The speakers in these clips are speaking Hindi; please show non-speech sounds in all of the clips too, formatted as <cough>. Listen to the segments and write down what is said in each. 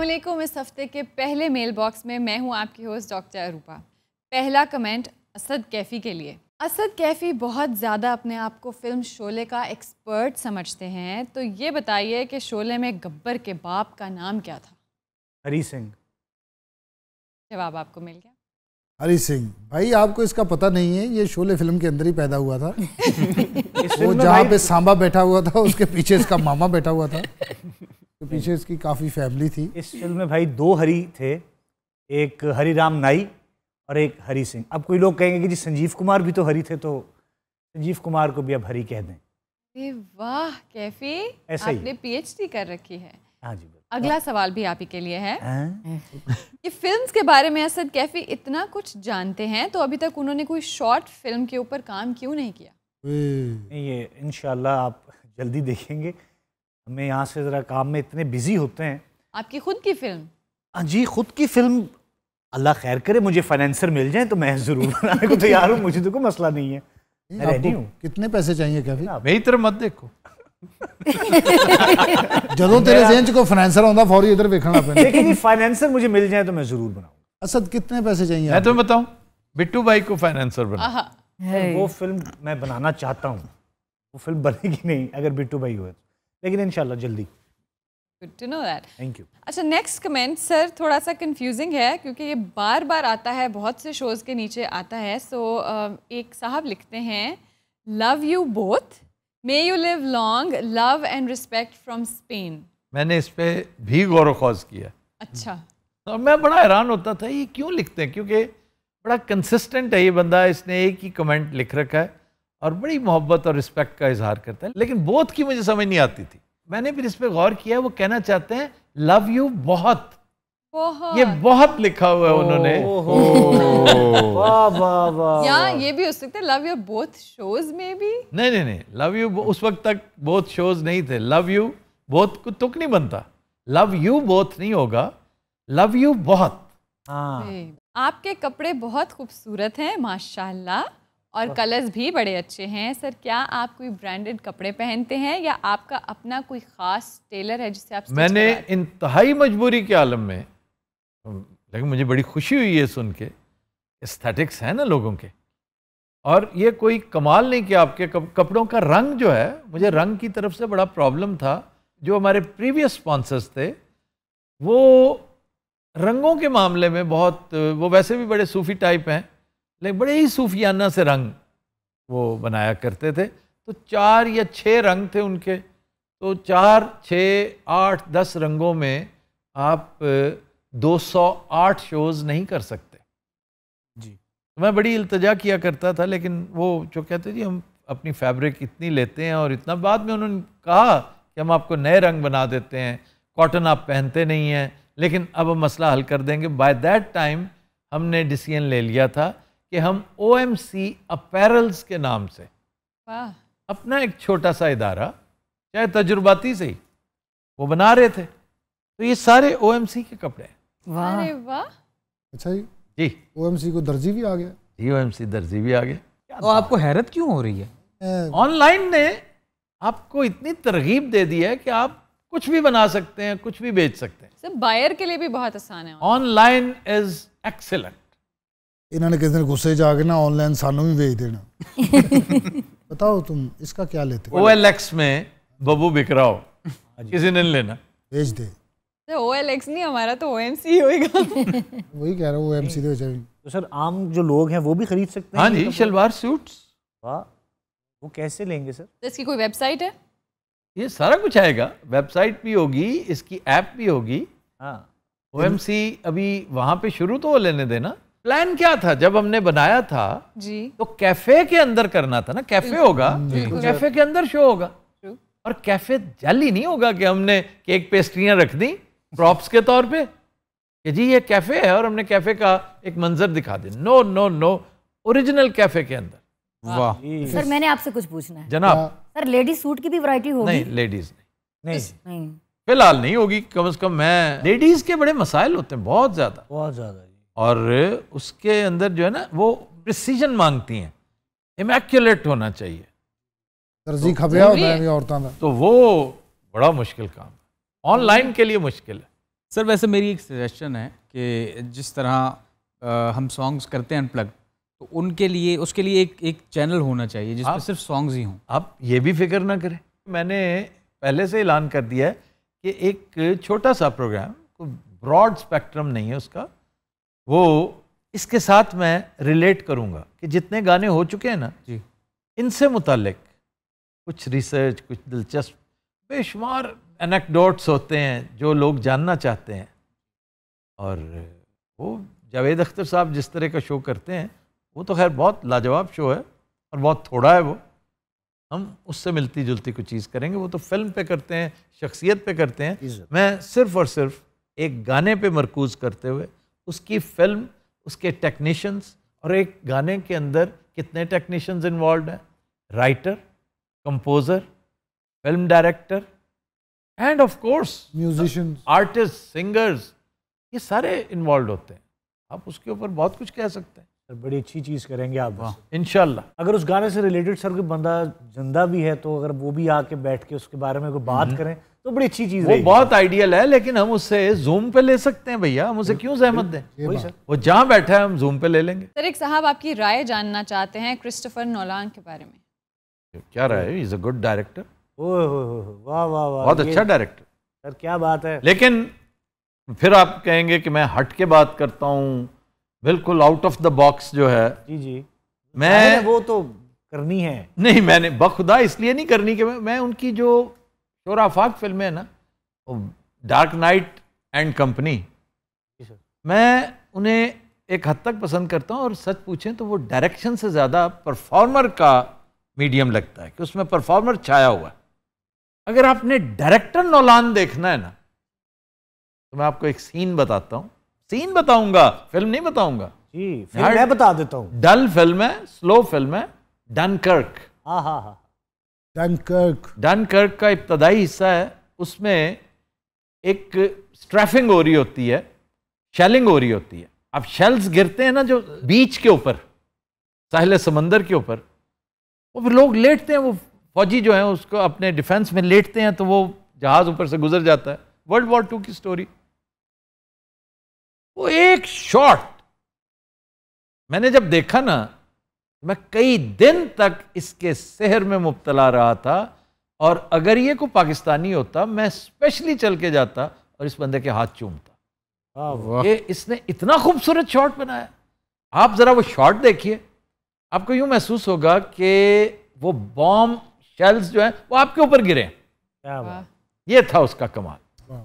असलकुम इस हफ्ते के पहले मेल बॉक्स में मैं हूं आपकी होस्ट डॉक्टर अरूपा पहला कमेंट असद कैफ़ी के लिए असद कैफ़ी बहुत ज़्यादा अपने आप को फिल्म शोले का एक्सपर्ट समझते हैं तो ये बताइए कि शोले में गब्बर के बाप का नाम क्या था हरी सिंह जवाब आपको मिल गया हरी सिंह भाई आपको इसका पता नहीं है ये शोले फिल्म के अंदर ही पैदा हुआ था <laughs> वो जहाँ पे सांबा बैठा हुआ था उसके पीछे इसका मामा बैठा हुआ था <laughs> तो पीछे इसकी काफ़ी फैमिली थी इस फिल्म में भाई दो हरी थे एक हरी राम नाई और एक हरी सिंह अब कोई लोग कहेंगे कि जी संजीव कुमार भी तो हरी थे तो संजीव कुमार को भी अब हरी कह दें वाह कैफी आपने पीएचडी कर रखी है हाँ जी अगला सवाल भी आप ही के लिए है हाँ? कि फिल्म्स के बारे में असद कैफी इतना कुछ जानते हैं तो अभी तक उन्होंने कोई शॉर्ट फिल्म के ऊपर काम क्यों नहीं किया नहीं ये इनशाला आप जल्दी देखेंगे हमें यहाँ से ज़रा काम में इतने बिजी होते हैं आपकी खुद की फिल्म हाँ जी खुद की फिल्म अल्लाह खैर करे मुझे फाइनेंसर मिल जाए तो मैं ज़रूर बनाने को तैयार हूँ मुझे तो कोई मसला नहीं है मैं रेडी हूँ कितने पैसे चाहिए कैफी मेरी तरफ मत देखो जो तेरे ਜ਼ਿਹਨ को फाइनेंसर आता फौरी इधर देखना ਵੇਖਣਾ ਪੈਂਦਾ ਲੇਕਿਨ ਫਾਈਨੈਂਸਰ ਮੁਝੇ ਮਿਲ ਜਾਏ ਤਾਂ ਮੈਂ ਜ਼ਰੂਰ ਬਣਾਉਂਗਾ ਅਸਦ ਕਿੰਨੇ ਪੈਸੇ ਚਾਹੀਏ ਮੈਂ ਤੁਹਾਨੂੰ बिट्टू भाई को फाइनेंसर बना वो फिल्म मैं बनाना चाहता हूँ वो फिल्म बनेगी नहीं अगर बिट्टू भाई हुए तो। लेकिन इनशाला जल्दी good to know that thank you अच्छा नेक्स्ट कमेंट सर थोड़ा सा कंफ्यूजिंग है क्योंकि ये बार बार आता है बहुत से शोज़ के नीचे आता है सो so, uh, एक साहब लिखते हैं love you both may you live long love and respect from Spain मैंने इस पर भी गौर खौज किया अच्छा और मैं बड़ा हैरान होता था ये क्यों लिखते हैं क्योंकि बड़ा कंसिस्टेंट है ये बंदा इसने एक ही कमेंट लिख रखा है और बड़ी मोहब्बत और रिस्पेक्ट का इजहार करते हैं लेकिन बोध की मुझे समझ नहीं आती थी मैंने फिर इस पर गौर किया वो कहना चाहते हैं लव यू बहुत ये बहुत लिखा हुआ है उन्होंने <laughs> या ये भी हो सकता है लव यू बोथ शोज में भी नहीं नहीं नहीं लव यू उस वक्त तक बोथ शोज नहीं थे लव यू बोथ को तुक नहीं बनता लव यू बोथ नहीं होगा लव यू बहुत हाँ। आपके कपड़े बहुत खूबसूरत हैं माशाल्लाह और कलर्स हाँ। भी बड़े अच्छे हैं सर क्या आप कोई ब्रांडेड कपड़े पहनते हैं या आपका अपना कोई ख़ास टेलर है जिससे आप मैंने इंतहाई मजबूरी के आलम में लेकिन मुझे बड़ी खुशी हुई है सुन के एस्थेटिक्स हैं ना लोगों के और ये कोई कमाल नहीं कि आपके कपड़ों का रंग जो है मुझे रंग की तरफ से बड़ा प्रॉब्लम था जो हमारे प्रीवियस स्पॉन्सर्स थे वो रंगों के मामले में बहुत वो वैसे भी बड़े सूफी टाइप हैं लेकिन बड़े ही सूफियाना से रंग वो बनाया करते थे तो चार या छः रंग थे उनके तो चार छः आठ दस रंगों में आप 208 शोज़ नहीं कर सकते जी तो मैं बड़ी इल्तजा किया करता था लेकिन वो जो कहते जी हम अपनी फैब्रिक इतनी लेते हैं और इतना बाद में उन्होंने कहा कि हम आपको नए रंग बना देते हैं कॉटन आप पहनते नहीं हैं लेकिन अब हम मसला हल कर देंगे बाय दैट टाइम हमने डिसीजन ले लिया था कि हम ओ एम सी अपैरल्स के नाम से अपना एक छोटा सा इदारा चाहे तजुर्बाती से ही वो बना रहे थे तो ये सारे ओ एम सी के कपड़े हैं अच्छा जी जी ओ एम सी को दर्जी भी आ गया जी ओ एम सी दर्जी भी आ गया तो आपको हैरत क्यों हो रही है ऑनलाइन ने आपको इतनी तरगीब दे दी है कि आप कुछ भी बना सकते हैं कुछ भी बेच सकते हैं सर बायर के लिए भी बहुत आसान है ऑनलाइन इज एक्सेलेंट इन्होंने किसी दिन गुस्से जाके ना ऑनलाइन सानू भी भेज देना <laughs> बताओ तुम इसका क्या लेते हो ओएलएक्स में बबू हो हाँ किसी ने लेना भेज दे तो ओएलएक्स नहीं हमारा तो ओएमसी होएगा <laughs> वही कह रहा हूँ ओएमसी दे तो सर आम जो लोग हैं वो भी खरीद सकते हैं हाँ जी तो शलवार सूट वाह वो कैसे लेंगे सर तो इसकी कोई वेबसाइट है ये सारा कुछ आएगा वेबसाइट भी होगी इसकी ऐप भी होगी हाँ ओएमसी अभी वहाँ पे शुरू तो वो लेने देना प्लान क्या था जब हमने बनाया था जी तो कैफे के अंदर करना था ना कैफे होगा तो कैफे के अंदर शो होगा और कैफे जाली नहीं होगा कि हमने केक पेस्ट्रियां रख दी प्रॉप्स के तौर पे कि जी ये कैफे है और हमने कैफे का एक मंजर दिखा दी no no no original cafe के अंदर वाह सर मैंने आपसे कुछ पूछना है जनाब हाँ। सर लेडीज सूट की भी वराइटी होगी नहीं लेडीज नहीं फिलहाल नहीं होगी कम अज कम मैं लेडीज के बड़े मसाइल होते हैं बहुत ज्यादा बहुत ज्यादा और उसके अंदर जो है ना वो प्रिसीजन मांगती हैं इमेक्यूलेट होना चाहिए दर्जी तो, भी तो वो बड़ा मुश्किल काम है ऑनलाइन के लिए मुश्किल है सर वैसे मेरी एक सजेशन है कि जिस तरह आ, हम सॉन्ग्स करते हैं अनप्लग तो उनके लिए उसके लिए एक एक चैनल होना चाहिए जिसमें सिर्फ सॉन्ग्स ही हों आप ये भी फिक्र ना करें मैंने पहले से ऐलान कर दिया है कि एक छोटा सा प्रोग्राम ब्रॉड स्पेक्ट्रम नहीं है उसका वो इसके साथ मैं रिलेट करूँगा कि जितने गाने हो चुके हैं ना जी इनसे मुतलक कुछ रिसर्च कुछ दिलचस्प बेशुमार एनेक्डोट्स होते हैं जो लोग जानना चाहते हैं और वो जावेद अख्तर साहब जिस तरह का शो करते हैं वो तो खैर बहुत लाजवाब शो है और बहुत थोड़ा है वो हम उससे मिलती जुलती कुछ चीज़ करेंगे वो तो फिल्म पे करते हैं शख्सियत पे करते हैं मैं सिर्फ़ और सिर्फ एक गाने पे मरकूज़ करते हुए उसकी फिल्म उसके टेक्नीशियंस और एक गाने के अंदर कितने टेक्नीशियंस इन्वॉल्व हैं writer composer film director and of course musician artist singers ये सारे इन्वॉल्व होते हैं आप उसके ऊपर बहुत कुछ कह सकते हैं सर बड़ी अच्छी चीज़ करेंगे आप हाँ इनशाला अगर उस गाने से रिलेटेड सर कोई बंदा जिंदा भी है तो अगर वो भी आके बैठ के उसके बारे में कोई बात हम्म। करें तो बड़ी अच्छी चीज वो बहुत आइडियल है लेकिन हम उससे जूम पे ले सकते हैं भैया हम उसे क्यों सहमत दें वो जहाँ बैठा है हम जूम पे ले लेंगे तरिक साहब आपकी राय जानना चाहते हैं क्रिस्टोफर नोलांग के बारे में क्या राय है इज अ गुड डायरेक्टर वाह वाह वाह बहुत अच्छा डायरेक्टर सर क्या बात है लेकिन फिर आप कहेंगे कि मैं हट के बात करता हूँ बिल्कुल आउट ऑफ द बॉक्स जो है जी जी मैं वो तो करनी है नहीं मैंने बखुदा इसलिए नहीं करनी कि मैं उनकी जो फिल्म है ना डार्क नाइट एंड कंपनी मैं उन्हें एक हद तक पसंद करता हूँ और सच पूछें तो वो डायरेक्शन से ज़्यादा परफॉर्मर का मीडियम लगता है कि उसमें परफॉर्मर छाया हुआ है अगर आपने डायरेक्टर नौलान देखना है ना तो मैं आपको एक सीन बताता हूँ सीन बताऊंगा फिल्म नहीं बताऊंगा जी मैं बता देता हूँ डल फिल्म है स्लो फिल्म है डनकर्क हाँ हाँ हाँ डनकर्क डनकर्क का इब्तदाई हिस्सा है उसमें एक स्ट्रैफिंग हो रही होती है शेलिंग हो रही होती है अब शेल्स गिरते हैं ना जो बीच के ऊपर साहिल समंदर के ऊपर वो फिर लोग लेटते हैं वो फौजी जो है उसको अपने डिफेंस में लेटते हैं तो वो जहाज़ ऊपर से गुजर जाता है वर्ल्ड वॉर टू की स्टोरी वो एक शॉट मैंने जब देखा ना मैं कई दिन तक इसके शहर में मुबतला रहा था और अगर ये को पाकिस्तानी होता मैं स्पेशली चल के जाता और इस बंदे के हाथ चूमता हाँ, ये इसने इतना खूबसूरत शॉट बनाया आप ज़रा वो शॉट देखिए आपको यूं महसूस होगा कि वो बॉम्ब शेल्स जो है वो आपके ऊपर गिरे ये था उसका कमाल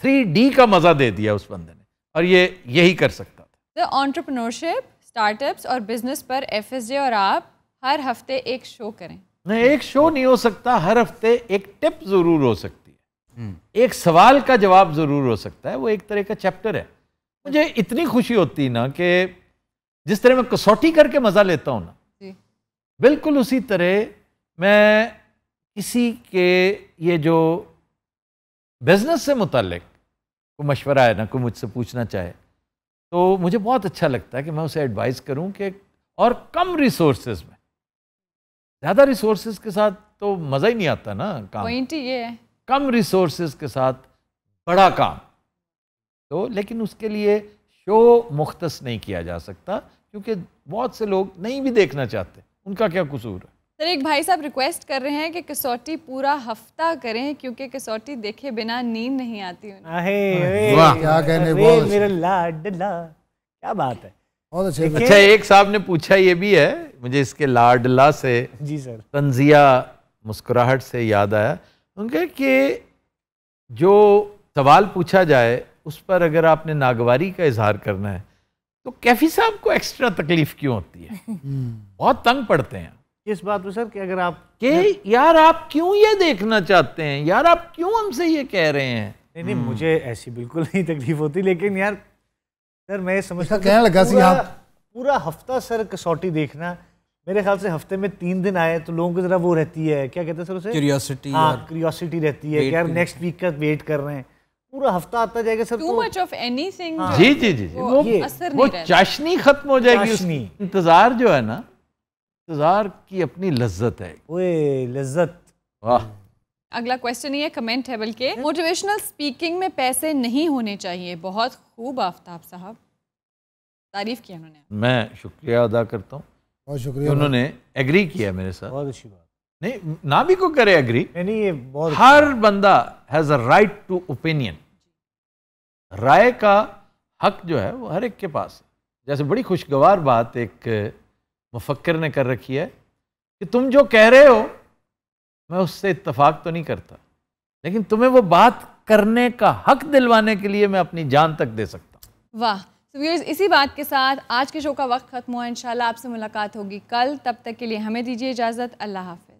थ्री डी का मज़ा दे दिया उस बंदे ने और ये यही कर सकता था ऑन्टरप्रनोरशिप स्टार्टअप्स और बिजनेस पर एफ और आप हर हफ्ते एक शो करें नहीं एक शो नहीं हो सकता हर हफ्ते एक टिप जरूर हो सकती है हम्म। एक सवाल का जवाब जरूर हो सकता है वो एक तरह का चैप्टर है मुझे इतनी खुशी होती ना कि जिस तरह मैं कसौटी करके मज़ा लेता हूँ ना बिल्कुल उसी तरह मैं किसी के ये जो बिजनेस से मुतल कोई मशवरा है ना कोई मुझसे पूछना चाहे तो मुझे बहुत अच्छा लगता है कि मैं उसे एडवाइस करूं कि और कम रिसोर्सेज में ज़्यादा रिसोर्सेज के साथ तो मज़ा ही नहीं आता ना काम पॉइंट तो ये है कम रिसोर्सेज के साथ बड़ा काम तो लेकिन उसके लिए शो मुख्त नहीं किया जा सकता क्योंकि बहुत से लोग नहीं भी देखना चाहते उनका क्या कसूर है सर एक भाई साहब रिक्वेस्ट कर रहे हैं कि कसौटी पूरा हफ्ता करें क्योंकि कसौटी देखे बिना नींद नहीं आती उन्हें क्या कहने मेरा लाडला क्या बात है बहुत अच्छे अच्छा एक साहब ने पूछा ये भी है मुझे इसके लाडला से जी सर तंजिया मुस्कुराहट से याद आया उनके कि जो सवाल पूछा जाए उस पर अगर आपने नागवारी का इजहार करना है तो कैफी साहब को एक्स्ट्रा तकलीफ क्यों होती है <laughs> बहुत तंग पड़ते हैं किस बात पे सर कि अगर आप के यार आप क्यों ये देखना चाहते हैं यार आप क्यों हमसे ये कह रहे हैं नहीं नहीं मुझे ऐसी बिल्कुल नहीं तकलीफ होती लेकिन यार सर मैं समझता कहने लगा सी आप पूरा हफ्ता सर कसौटी देखना मेरे ख्याल से हफ्ते में तीन दिन आए तो लोगों की तरह वो रहती है क्या कहते हैं सर उसे क्यूरियोसिटी हाँ क्यूरियोसिटी रहती है यार नेक्स्ट वीक का वेट कर रहे हैं पूरा हफ्ता आता जाएगा sir too much of anything जी जी जी वो वो चाशनी खत्म हो जाएगी इंतजार जो है ना इंतज़ार की अपनी लज्जत है ओए लज्जत वाह अगला क्वेश्चन ये कमेंट है बल्कि मोटिवेशनल स्पीकिंग में पैसे नहीं होने चाहिए बहुत खूब आफ्ताब साहब तारीफ किया उन्होंने मैं शुक्रिया अदा करता हूँ बहुत शुक्रिया उन्होंने एग्री किया मेरे साथ बहुत अच्छी बात नहीं ना भी को करे एग्री नहीं ये बहुत हर बंदा has a right to opinion राय का हक जो है वो हर एक के पास है जैसे बड़ी खुशगवार बात एक मुफक्र ने कर रखी है कि तुम जो कह रहे हो मैं उससे इतफाक़ तो नहीं करता लेकिन तुम्हें वो बात करने का हक दिलवाने के लिए मैं अपनी जान तक दे सकता वाह तो व्यूअर्स इसी बात के साथ आज के शो का वक्त खत्म हुआ इंशाल्लाह आपसे मुलाकात होगी कल तब तक के लिए हमें दीजिए इजाज़त अल्लाह हाफि